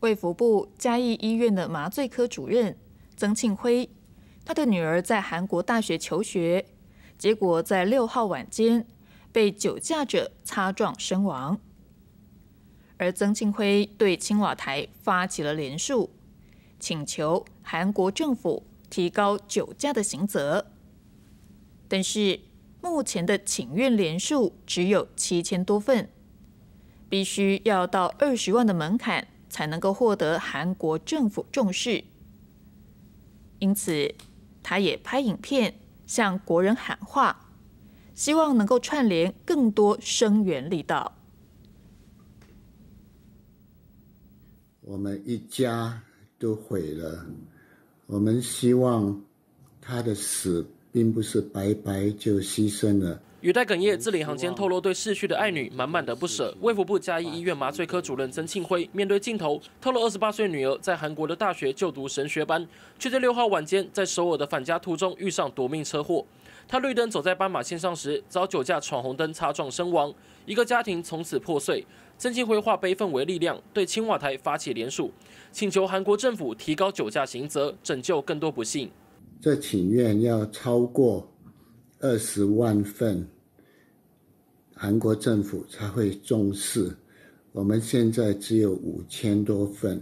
卫福部嘉义医院的麻醉科主任曾庆辉，他的女儿在韩国大学求学，结果在六号晚间被酒驾者擦撞身亡。而曾庆辉对青瓦台发起了联署，请求韩国政府提高酒驾的刑责。但是目前的请愿联署只有七千多份，必须要到二十万的门槛。才能够获得韩国政府重视，因此他也拍影片向国人喊话，希望能够串联更多声援力道。我们一家都毁了，我们希望他的死并不是白白就牺牲了。语带哽咽，字里行间透露对逝去的爱女满满的不舍。卫福部嘉义医院麻醉科主任曾庆辉面对镜头，透露二十八岁女儿在韩国的大学就读神学班，却在六号晚间在首尔的返家途中遇上夺命车祸。他绿灯走在斑马线上时，遭酒驾闯红灯擦撞身亡，一个家庭从此破碎。曾庆辉化悲愤为力量，对青瓦台发起联署，请求韩国政府提高酒驾刑责，拯救更多不幸。这请愿要超过。二十万份，韩国政府才会重视。我们现在只有五千多份，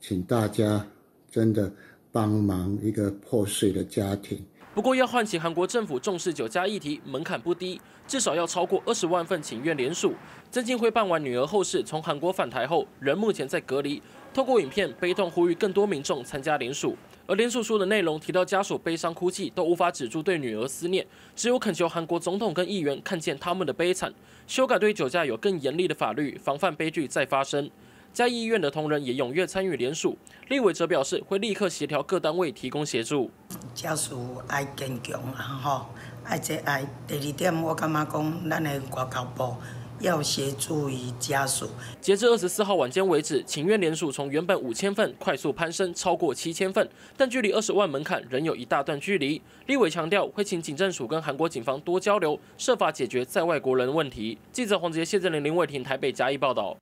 请大家真的帮忙一个破碎的家庭。不过，要唤起韩国政府重视酒驾议题，门槛不低，至少要超过二十万份请愿联署。曾进辉办完女儿后事，从韩国返台后，人目前在隔离。透过影片悲痛呼吁更多民众参加联署，而联署书的内容提到家属悲伤哭泣都无法止住对女儿思念，只有恳求韩国总统跟议员看见他们的悲惨，修改对酒驾有更严厉的法律，防范悲剧再发生。在医院的同仁也踊跃参与联署，立委则表示会立刻协调各单位提供协助。家属爱坚强啊吼，而且爱第二点，我干嘛讲咱的外交部？要协助于家属。截至二十四号晚间为止，请愿联署从原本五千份快速攀升超过七千份，但距离二十万门槛仍有一大段距离。立委强调会请警政署跟韩国警方多交流，设法解决在外国人问题。记者黄杰、谢振林、林伟庭，台北加以报道。